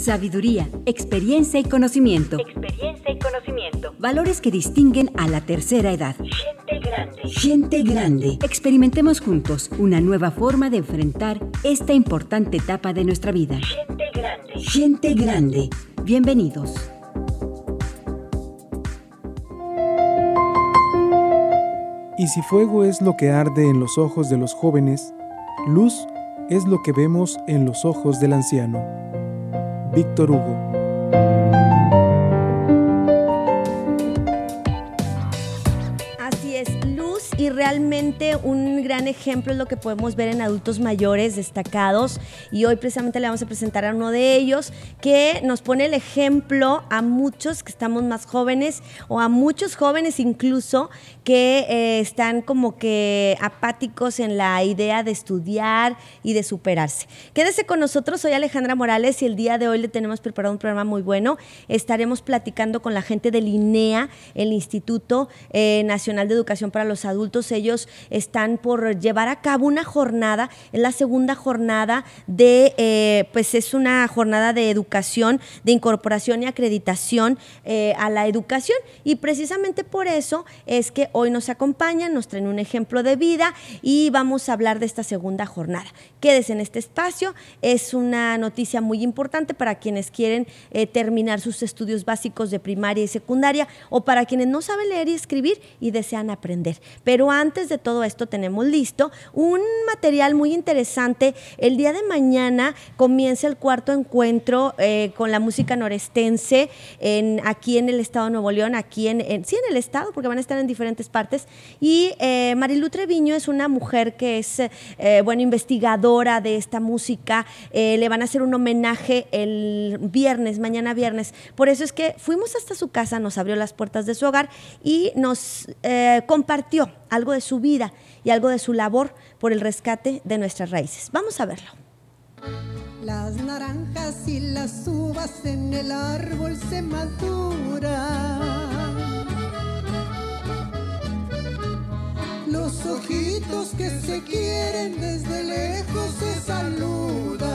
Sabiduría, experiencia y conocimiento. Experiencia y conocimiento. Valores que distinguen a la tercera edad. Gente grande. Gente grande. Experimentemos juntos una nueva forma de enfrentar esta importante etapa de nuestra vida. Gente grande. Gente grande. Bienvenidos. Y si fuego es lo que arde en los ojos de los jóvenes, luz es lo que vemos en los ojos del anciano. Victor Hugo. realmente un gran ejemplo es lo que podemos ver en adultos mayores destacados y hoy precisamente le vamos a presentar a uno de ellos que nos pone el ejemplo a muchos que estamos más jóvenes o a muchos jóvenes incluso que eh, están como que apáticos en la idea de estudiar y de superarse. Quédese con nosotros, soy Alejandra Morales y el día de hoy le tenemos preparado un programa muy bueno. Estaremos platicando con la gente del INEA, el Instituto eh, Nacional de Educación para los Adultos ellos están por llevar a cabo una jornada, es la segunda jornada de, eh, pues es una jornada de educación, de incorporación y acreditación eh, a la educación. Y precisamente por eso es que hoy nos acompañan, nos traen un ejemplo de vida y vamos a hablar de esta segunda jornada. Quédese en este espacio, es una noticia muy importante para quienes quieren eh, terminar sus estudios básicos de primaria y secundaria o para quienes no saben leer y escribir y desean aprender. Pero antes de todo esto tenemos listo un material muy interesante. El día de mañana comienza el cuarto encuentro eh, con la música norestense en, aquí en el estado de Nuevo León, aquí en, sí en el estado, porque van a estar en diferentes partes. Y eh, Marilu Treviño es una mujer que es, eh, bueno, investigadora de esta música. Eh, le van a hacer un homenaje el viernes, mañana viernes. Por eso es que fuimos hasta su casa, nos abrió las puertas de su hogar y nos compartió algo de su vida y algo de su labor por el rescate de nuestras raíces. Vamos a verlo. Las naranjas y las uvas en el árbol se maduran. Los ojitos que se quieren desde lejos se saludan.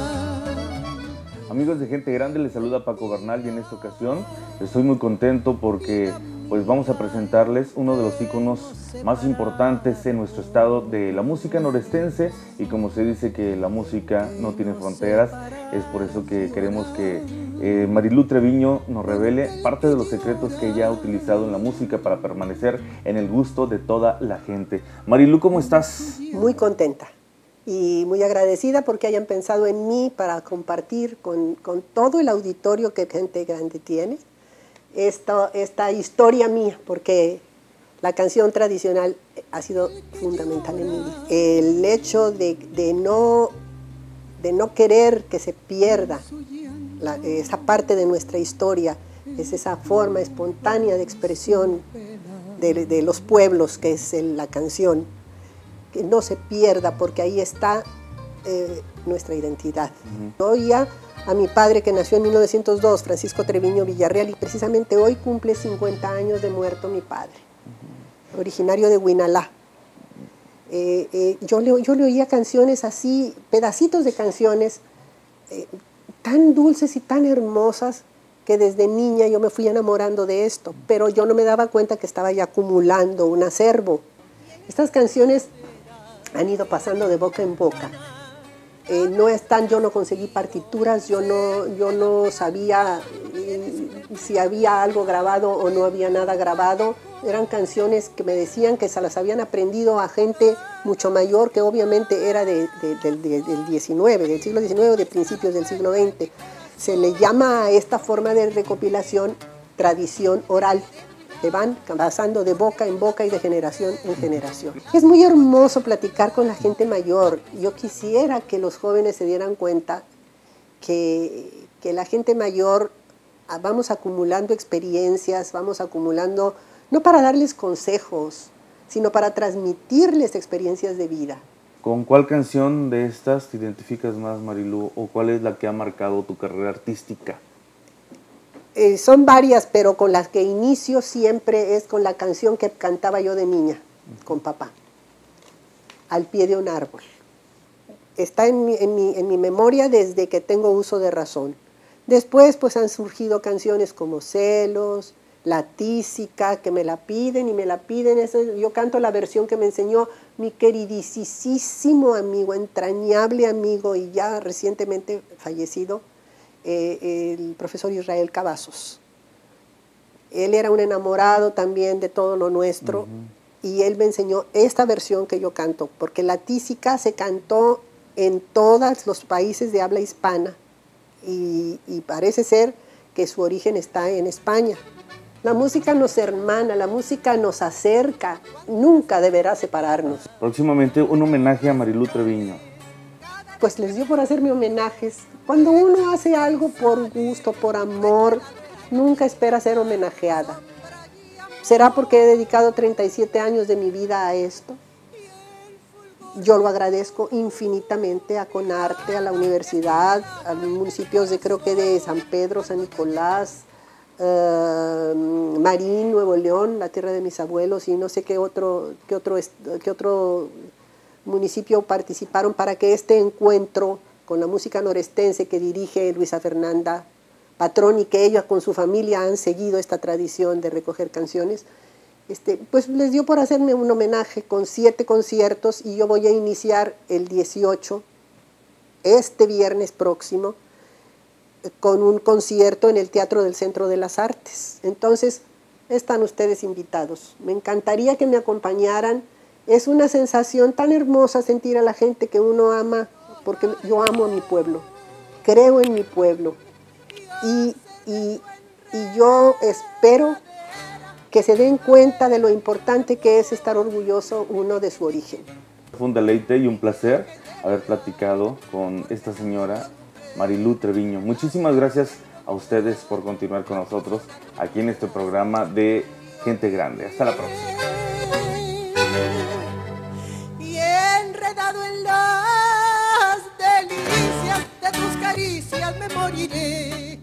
Amigos de Gente Grande, les saluda Paco Bernal y en esta ocasión estoy muy contento porque pues vamos a presentarles uno de los iconos más importantes en nuestro estado de la música norestense y como se dice que la música no tiene fronteras, es por eso que queremos que Marilú eh, Marilu Treviño nos revele parte de los secretos que ella ha utilizado en la música para permanecer en el gusto de toda la gente. Marilu, ¿cómo estás? Muy contenta y muy agradecida porque hayan pensado en mí para compartir con, con todo el auditorio que Gente Grande tiene esta, esta historia mía, porque la canción tradicional ha sido fundamental en mi El hecho de, no, de no querer que se pierda esa parte de nuestra historia, es esa forma espontánea de expresión de, los pueblos que es la canción, que no se pierda porque ahí está eh, nuestra identidad a mi padre que nació en 1902, Francisco Treviño Villarreal, y precisamente hoy cumple 50 años de muerto mi padre, originario de Huinalá. Eh, eh, yo, le, oía canciones así, pedacitos de canciones eh, tan dulces y tan hermosas que desde niña yo me fui enamorando de esto, pero yo no me daba cuenta que estaba ya acumulando un acervo. Estas canciones han ido pasando de boca en boca. Eh, no están, yo no conseguí partituras, yo no, yo no sabía mm, si había algo grabado o no había nada grabado. Eran canciones que me decían que se las habían aprendido a gente mucho mayor, que obviamente era del 19, del siglo XIX de principios del siglo XX. Se le llama a esta forma de recopilación tradición oral van pasando de boca en boca y de generación en generación. Es muy hermoso platicar con la gente mayor. Yo quisiera que los jóvenes se dieran cuenta que, que la gente mayor ah, vamos acumulando experiencias, vamos acumulando, no para darles consejos, sino para transmitirles experiencias de vida. ¿Con cuál canción de estas te identificas más, Marilu? ¿O cuál es la que ha marcado tu carrera artística? Eh, son varias, pero con las que inicio siempre es con la canción que cantaba yo de niña, con papá, al pie de un árbol. Está en mi, en, mi, en mi, memoria desde que tengo uso de razón. Después pues han surgido canciones como Celos, La Tísica, que me la piden y me la piden. Yo canto la versión que me enseñó mi queridísimo amigo, entrañable amigo y ya recientemente fallecido, eh, el profesor Israel Cavazos. Él era un enamorado también de todo lo nuestro y él me enseñó esta versión que yo canto, porque la tísica se cantó en todos los países de habla hispana y, y parece ser que su origen está en España. La música nos hermana, la música nos acerca, nunca deberá separarnos. Próximamente un homenaje a Marilú Treviño. Pues les dio por hacerme homenajes. Cuando uno hace algo por gusto, por amor, nunca espera ser homenajeada. ¿Será porque he dedicado 37 años de mi vida a esto? Yo lo agradezco infinitamente a Conarte, a la universidad, a municipios de creo que de San Pedro, San Nicolás, eh, Marín, Nuevo León, la tierra de mis abuelos y no sé qué otro, qué otro, qué otro municipio participaron para que este encuentro con la música norestense que dirige Luisa Fernanda Patrón y que ella con su familia han seguido esta tradición de recoger canciones, este, pues les dio por hacerme un homenaje con siete conciertos y yo voy a iniciar el 18, este viernes próximo, con un concierto en el Teatro del Centro de las Artes. Entonces, están ustedes invitados. Me encantaría que me acompañaran. Es una sensación tan hermosa sentir a la gente que uno ama porque yo amo a mi pueblo, creo en mi pueblo y, yo espero que se den cuenta de lo importante que es estar orgulloso uno de su origen. Fue un deleite y un placer haber platicado con esta señora Marilu Treviño. Muchísimas gracias a ustedes por continuar con nosotros aquí en este programa de Gente Grande. Hasta la próxima. caricias me moriré.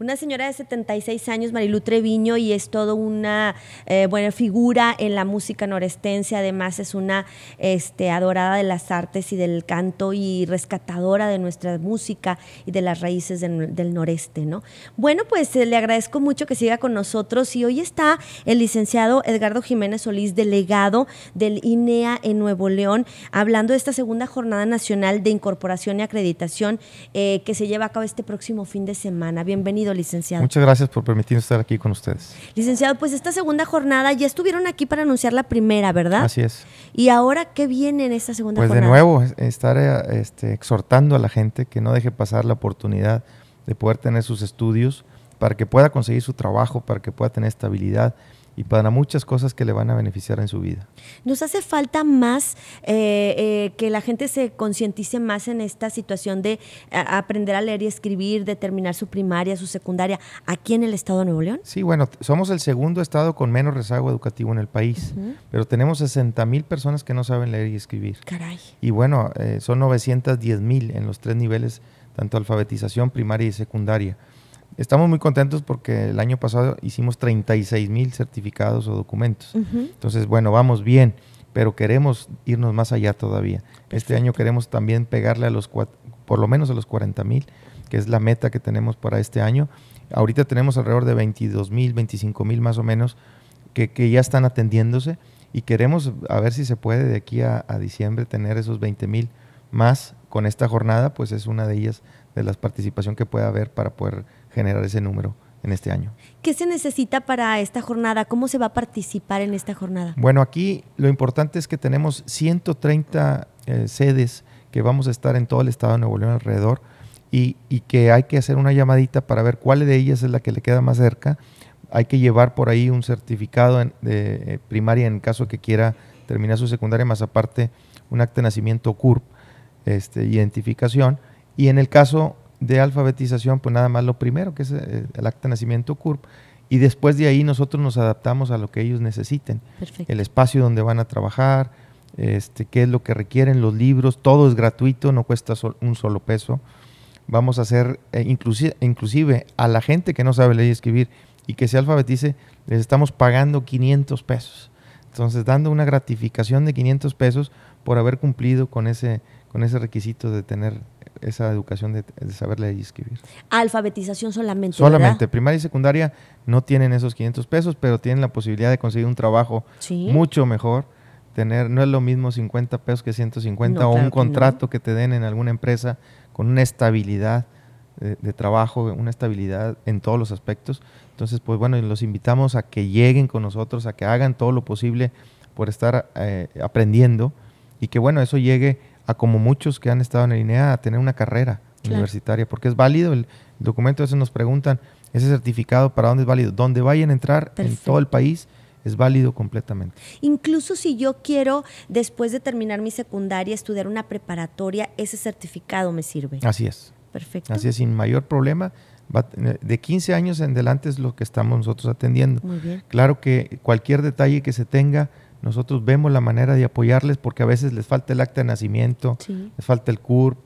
Una señora de 76 años, Marilu Treviño, y es toda una eh, buena figura en la música norestense. Además, es una este, adorada de las artes y del canto y rescatadora de nuestra música y de las raíces del noreste, ¿no? Bueno, pues eh, le agradezco mucho que siga con nosotros. Y hoy está el licenciado Edgardo Jiménez Solís, delegado del INEA en Nuevo León, hablando de esta segunda jornada nacional de incorporación y acreditación eh, que se lleva a cabo este próximo fin de semana. Bienvenido licenciado. Muchas gracias por permitirnos estar aquí con ustedes. Licenciado, pues esta segunda jornada ya estuvieron aquí para anunciar la primera, ¿verdad? Así es. ¿Y ahora qué viene en esta segunda jornada? Pues de nuevo, estar eh, este, exhortando a la gente que no deje pasar la oportunidad de poder tener sus estudios para que pueda conseguir su trabajo, para que pueda tener estabilidad y para muchas cosas que le van a beneficiar en su vida. Nos hace falta más eh, eh, que la gente se concientice más en esta situación de eh, aprender a leer y escribir, de terminar su primaria, su secundaria, aquí en el estado de Nuevo León. Sí, bueno, somos el segundo estado con menos rezago educativo en el país, pero tenemos 60 mil personas que no saben leer y escribir. Caray. Y bueno, son 910 mil en los tres niveles, tanto alfabetización primaria y secundaria. Estamos muy contentos porque el año pasado hicimos 36 mil certificados o documentos. Entonces, bueno, vamos bien, pero queremos irnos más allá todavía. Este año queremos también pegarle a los, por lo menos a los 40 mil, que es la meta que tenemos para este año. Ahorita tenemos alrededor de 22 mil, 25 mil más o menos, que, ya están atendiéndose y queremos a ver si se puede de aquí a, a diciembre tener esos 20 mil más con esta jornada, pues es una de ellas de las participación que pueda haber para poder generar ese número en este año. ¿Qué se necesita para esta jornada? ¿Cómo se va a participar en esta jornada? Bueno, aquí lo importante es que tenemos 130 eh, sedes que vamos a estar en todo el estado de Nuevo León alrededor y, que hay que hacer una llamadita para ver cuál de ellas es la que le queda más cerca. Hay que llevar por ahí un certificado de eh, primaria en caso que quiera terminar su secundaria, más aparte un acta de nacimiento CURP, este, identificación. Y en el caso de alfabetización, pues nada más lo primero, que es eh, el acta de nacimiento CURP, y después de ahí nosotros nos adaptamos a lo que ellos necesiten. El espacio donde van a trabajar, este, qué es lo que requieren, los libros, todo es gratuito, no cuesta un solo peso. Vamos a hacer, eh, inclusive, inclusive, a la gente que no sabe leer y escribir y que se alfabetice, les estamos pagando 500 pesos. Entonces, dando una gratificación de 500 pesos por haber cumplido con ese, con ese requisito de tener esa educación de, saber leer y escribir. Alfabetización solamente. Solamente. Primaria y secundaria no tienen esos 500 pesos, pero tienen la posibilidad de conseguir un trabajo mucho mejor. Tener, no es lo mismo 50 pesos que 150 o un contrato que, te den en alguna empresa con una estabilidad de, trabajo, una estabilidad en todos los aspectos. Entonces, pues bueno, los invitamos a que lleguen con nosotros, a que hagan todo lo posible por estar eh, aprendiendo y que bueno, eso llegue a como muchos que han estado en el INEA, a tener una carrera universitaria, porque es válido el, documento, a veces nos preguntan, ese certificado para dónde es válido, donde vayan a entrar en todo el país, es válido completamente. Incluso si yo quiero, después de terminar mi secundaria, estudiar una preparatoria, ese certificado me sirve. Así es. Perfecto. Así es, sin mayor problema. Eh, de 15 años en adelante es lo que estamos nosotros atendiendo. Muy bien. Claro que cualquier detalle que se tenga, nosotros vemos la manera de apoyarles porque a veces les falta el acta de nacimiento, les falta el CURP,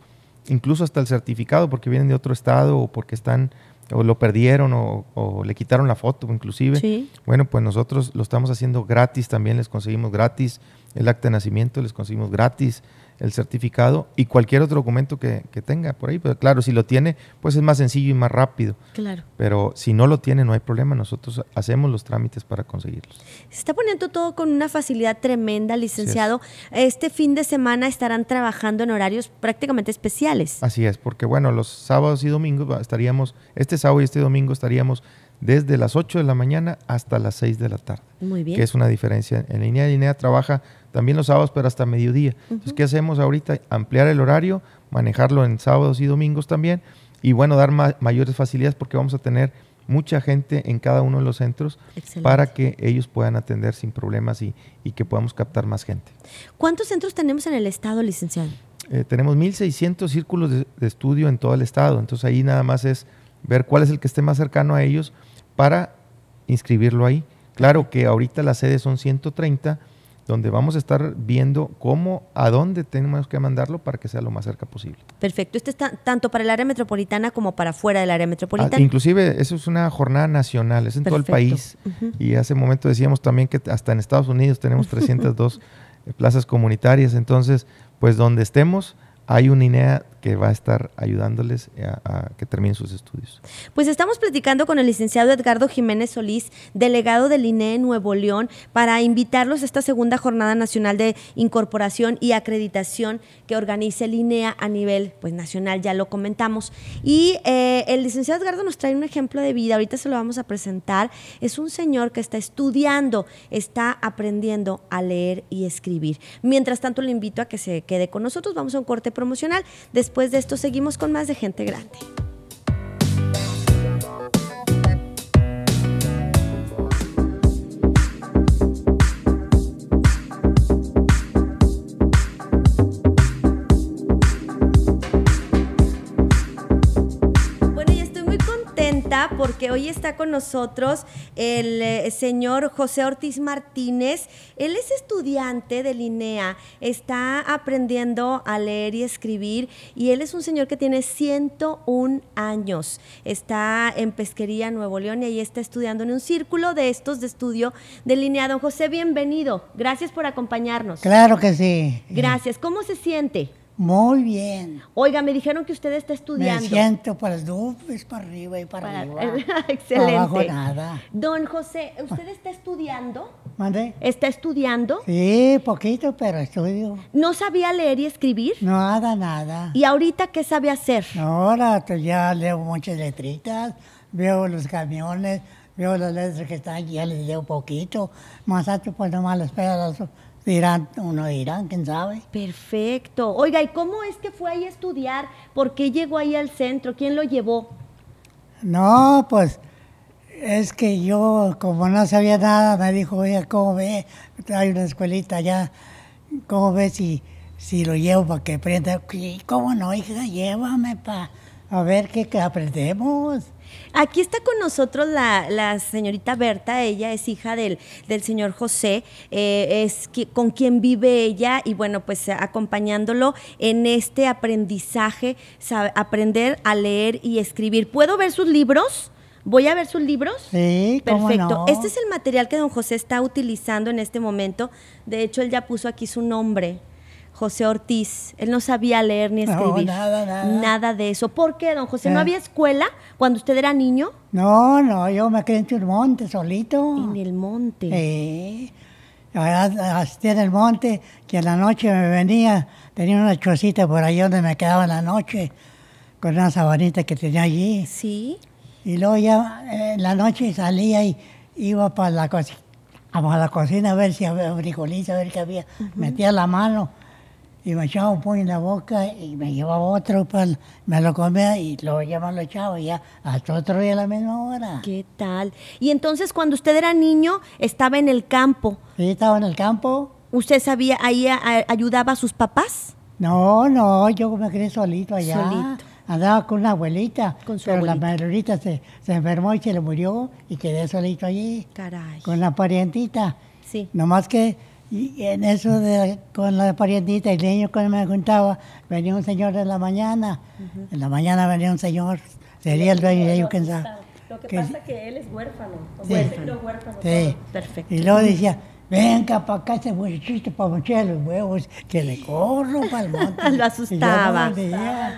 incluso hasta el certificado porque vienen de otro estado o porque están o lo perdieron o, o le quitaron la foto inclusive. Bueno, pues nosotros lo estamos haciendo gratis, también les conseguimos gratis el acta de nacimiento, les conseguimos gratis el certificado y cualquier otro documento que, tenga por ahí. Pero claro, si lo tiene, pues es más sencillo y más rápido. Claro. Pero si no lo tiene, no hay problema. Nosotros hacemos los trámites para conseguirlos. Se está poniendo todo con una facilidad tremenda, licenciado. Este fin de semana estarán trabajando en horarios prácticamente especiales. Así es, porque bueno, los sábados y domingos estaríamos, este sábado y este domingo estaríamos desde las 8 de la mañana hasta las 6 de la tarde. Muy bien. Que es una diferencia. En línea de línea trabaja también los sábados, pero hasta mediodía. Entonces, ¿qué hacemos ahorita? Ampliar el horario, manejarlo en sábados y domingos también, y bueno, dar mayores facilidades porque vamos a tener mucha gente en cada uno de los centros para que ellos puedan atender sin problemas y, que podamos captar más gente. ¿Cuántos centros tenemos en el estado, licenciado? Eh, tenemos 1.600 círculos de, de, estudio en todo el estado, entonces ahí nada más es ver cuál es el que esté más cercano a ellos para inscribirlo ahí. Claro que ahorita las sedes son 130, donde vamos a estar viendo cómo, a dónde tenemos que mandarlo para que sea lo más cerca posible. Perfecto. Este está tanto para el área metropolitana como para fuera del área metropolitana. Ah, inclusive, eso es una jornada nacional, es en todo el país. Y hace momento decíamos también que hasta en Estados Unidos tenemos 302 plazas comunitarias. Entonces, pues donde estemos, hay una INEA que va a estar ayudándoles a, que terminen sus estudios. Pues estamos platicando con el licenciado Edgardo Jiménez Solís, delegado del INE Nuevo León, para invitarlos a esta segunda jornada nacional de incorporación y acreditación que organiza e Linea a nivel pues, nacional, ya lo comentamos. Y eh, el licenciado Edgardo nos trae un ejemplo de vida, ahorita se lo vamos a presentar. Es un señor que está estudiando, está aprendiendo a leer y escribir. Mientras tanto, le invito a que se quede con nosotros, vamos a un corte promocional. Después Después de esto seguimos con más de gente grande. porque hoy está con nosotros el eh, señor José Ortiz Martínez. Él es estudiante de Linea, está aprendiendo a leer y escribir y él es un señor que tiene 101 años. Está en Pesquería, Nuevo León y ahí está estudiando en un círculo de estos de estudio de Linea. Don José, bienvenido. Gracias por acompañarnos. Claro que sí. Gracias. ¿Cómo se siente? Muy bien. Oiga, me dijeron que usted está estudiando. Me siento para el es para arriba y para, abajo. Excelente. No hago nada. Don José, ¿usted está estudiando? ¿Mande? ¿Está estudiando? Sí, poquito, pero estudio. ¿No sabía leer y escribir? Nada, nada. ¿Y ahorita qué sabe hacer? Ahora ya leo muchas letritas, veo los camiones, veo las letras que están, ya les leo poquito. Más alto, pues nomás las pedazos Irán, uno irán, quién sabe. Perfecto. Oiga, ¿y cómo es que fue ahí a estudiar? ¿Por qué llegó ahí al centro? ¿Quién lo llevó? No, pues es que yo, como no sabía nada, me dijo, oiga, ¿cómo ve? Hay una escuelita allá, ¿cómo ve si, si lo llevo para que aprenda? ¿Cómo no, hija? Llévame para a ver qué aprendemos. Aquí está con nosotros la, señorita Berta, ella es hija del, del señor José, eh, es con quien vive ella y bueno, pues acompañándolo en este aprendizaje, aprender a leer y escribir. ¿Puedo ver sus libros? Voy a ver sus libros. Sí, perfecto. Este es el material que don José está utilizando en este momento. De hecho, él ya puso aquí su nombre. José Ortiz. Él no sabía leer ni escribir. nada, nada. Nada de eso. ¿Por qué, don José? ¿No eh. había escuela cuando usted era niño? No, no, yo me quedé en el monte, solito. En el monte. Sí. en el monte, que en la noche me venía, tenía una chocita por ahí donde me quedaba en la noche, con una sabanita que tenía allí. Sí. Y luego ya eh, en la noche salía y iba para la cocina, a la cocina a ver si había frijolitos, a ver qué había. Metía la mano y me echaba un puño en la boca y me llevaba otro pan, me lo comía y lo ya me lo echaba y ya hasta otro día a la misma hora. ¿Qué tal? Y entonces cuando usted era niño estaba en el campo. Sí, estaba en el campo. ¿Usted sabía, ahí ayudaba a sus papás? No, no, yo me quedé solito allá. Solito. Andaba con la abuelita, con su pero la abuelita se, se enfermó y se le murió y quedé solito allí. Caray. Con la parientita. Sí. Nomás que y en eso de, con la parientita y el niño cuando me juntaba, venía un señor en la mañana, en la mañana venía un señor, sería el dueño de ellos, quién sabe. Lo que, pasa es que él es huérfano, o huérfano, sí. huérfano. Sí. Perfecto. Y luego decía, venga para acá, este chiste para mochar los huevos, que le corro para monte. Lo asustaba.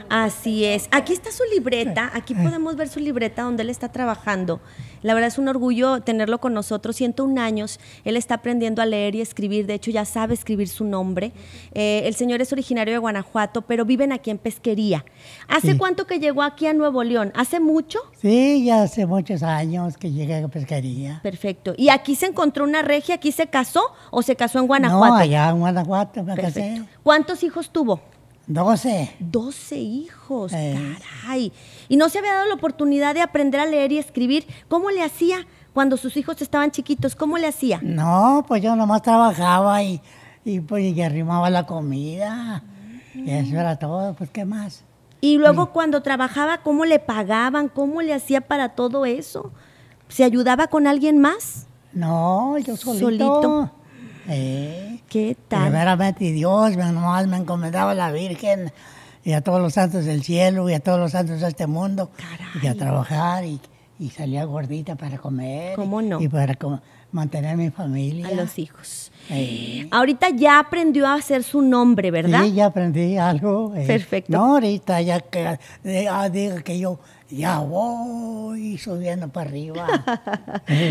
Así es. Aquí está su libreta, aquí podemos ver su libreta donde él está trabajando. La verdad es un orgullo tenerlo con nosotros, 101 años, él está aprendiendo a leer y escribir, de hecho ya sabe escribir su nombre. Eh, el señor es originario de Guanajuato, pero viven aquí en Pesquería. ¿Hace cuánto que llegó aquí a Nuevo León? ¿Hace mucho? Sí, ya hace muchos años que llegué a Pesquería. Perfecto. Y aquí se encontró una regia, aquí se casó o se casó en Guanajuato? No, allá en Guanajuato me ¿Cuántos hijos tuvo? Doce. Doce hijos, caray. Y no se había dado la oportunidad de aprender a leer y escribir. ¿Cómo le hacía cuando sus hijos estaban chiquitos? ¿Cómo le hacía? No, pues yo nomás trabajaba y, y pues arrimaba la comida. Y eso era todo, pues ¿qué más? Y luego mm. cuando trabajaba, ¿cómo le pagaban? ¿Cómo le hacía para todo eso? ¿Se ayudaba con alguien más? No, yo solito. ¿Solito? ¿Qué tal? Primeramente Dios, nomás me encomendaba a la Virgen y a todos los santos del cielo y a todos los santos de este mundo. Y a trabajar y, salía gordita para comer. ¿Cómo no? Y para mantener a mi familia. A los hijos. Ahorita ya aprendió a hacer su nombre, ¿verdad? Sí, ya aprendí algo. Eh. Perfecto. No, ahorita ya que, eh, ah, diga que yo ya voy subiendo para arriba.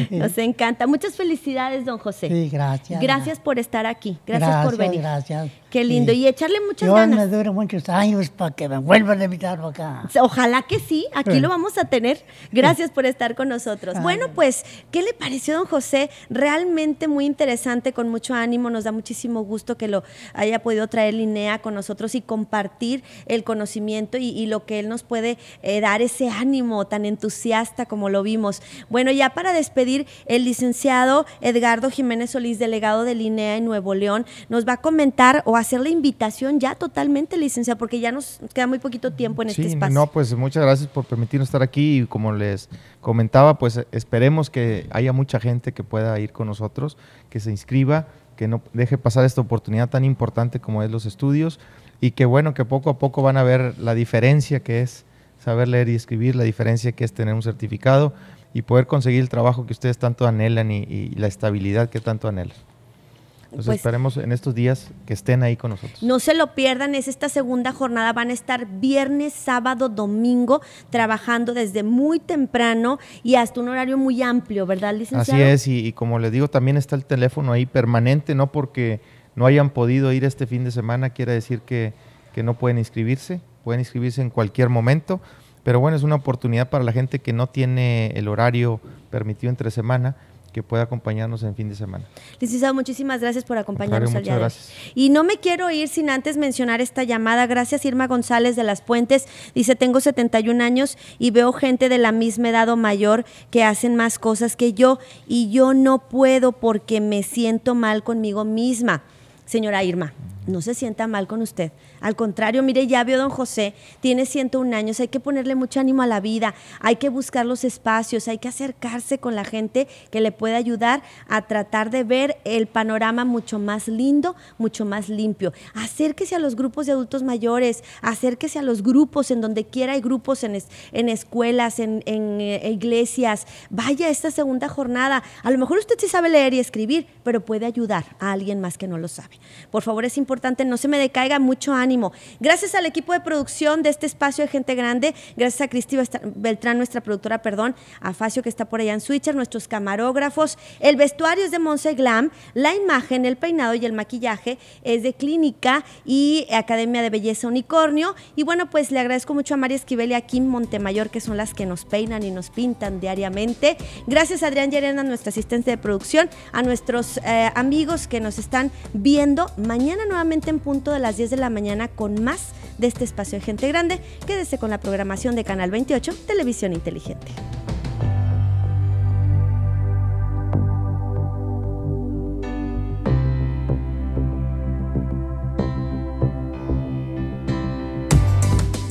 Nos encanta. Muchas felicidades, don José. Sí, gracias. Gracias por estar aquí. Gracias, por venir. Gracias. Qué lindo. Y echarle muchas Yo me dure muchos años para que me vuelvan a invitar acá. Ojalá que sí. Aquí lo vamos a tener. Gracias por estar con nosotros. Ah. Bueno, pues, ¿qué le pareció, don José? Realmente muy interesante, con mucho ánimo. Nos da muchísimo gusto que lo haya podido traer Linnea con nosotros y compartir el conocimiento y, lo que él nos puede eh, dar ese ánimo tan entusiasta como lo vimos. Bueno, ya para despedir, el licenciado Edgardo Jiménez Solís, delegado de Linea en Nuevo León, nos va a comentar o hacer la invitación ya totalmente, licenciado, porque ya nos queda muy poquito tiempo en este espacio. No, pues muchas gracias por permitirnos estar aquí y como les comentaba, pues esperemos que haya mucha gente que pueda ir con nosotros, que se inscriba, que no deje pasar esta oportunidad tan importante como es los estudios y que bueno, que poco a poco van a ver la diferencia que es saber leer y escribir, la diferencia que es tener un certificado y poder conseguir el trabajo que ustedes tanto anhelan y, la estabilidad que tanto anhelan. Entonces pues, esperemos en estos días que estén ahí con nosotros. No se lo pierdan, es esta segunda jornada, van a estar viernes, sábado, domingo, trabajando desde muy temprano y hasta un horario muy amplio, ¿verdad, licenciado? Así es, y, como les digo, también está el teléfono ahí permanente, no porque no hayan podido ir este fin de semana, quiere decir que, que no pueden inscribirse pueden inscribirse en cualquier momento, pero bueno, es una oportunidad para la gente que no tiene el horario permitido entre semana que pueda acompañarnos en fin de semana. Licenciado, muchísimas gracias por acompañarnos al día Y no me quiero ir sin antes mencionar esta llamada. Gracias Irma González de Las Puentes. Dice, tengo 71 años y veo gente de la misma edad o mayor que hacen más cosas que yo y yo no puedo porque me siento mal conmigo misma. Señora Irma, no se sienta mal con usted al contrario, mire, ya vio don José, tiene 101 años, hay que ponerle mucho ánimo a la vida, hay que buscar los espacios, hay que acercarse con la gente que le puede ayudar a tratar de ver el panorama mucho más lindo, mucho más limpio. Acérquese a los grupos de adultos mayores, acérquese a los grupos en donde quiera, hay grupos en, escuelas, en, eh, iglesias, vaya esta segunda jornada. A lo mejor usted sí sabe leer y escribir, pero puede ayudar a alguien más que no lo sabe. Por favor, es importante, no se me decaiga mucho ánimo ánimo. Gracias al equipo de producción de este espacio de Gente Grande, gracias a Cristi Beltrán, nuestra productora, perdón, a Facio que está por allá en Switcher, nuestros camarógrafos. El vestuario es de Monse Glam, la imagen, el peinado y el maquillaje es de Clínica y Academia de Belleza Unicornio. Y bueno, pues le agradezco mucho a María Esquivel y a Kim Montemayor, que son las que nos peinan y nos pintan diariamente. Gracias a Adrián Yerena, nuestra asistente de producción, a nuestros eh, amigos que nos están viendo mañana nuevamente en punto de las 10 de la mañana con más de este espacio de gente grande. Quédese con la programación de Canal 28, Televisión Inteligente.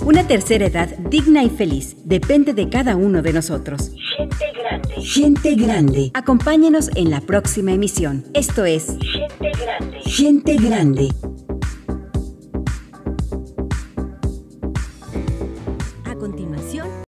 Una tercera edad digna y feliz depende de cada uno de nosotros. Gente grande. Gente grande. Acompáñenos en la próxima emisión. Esto es Gente grande. Gente grande.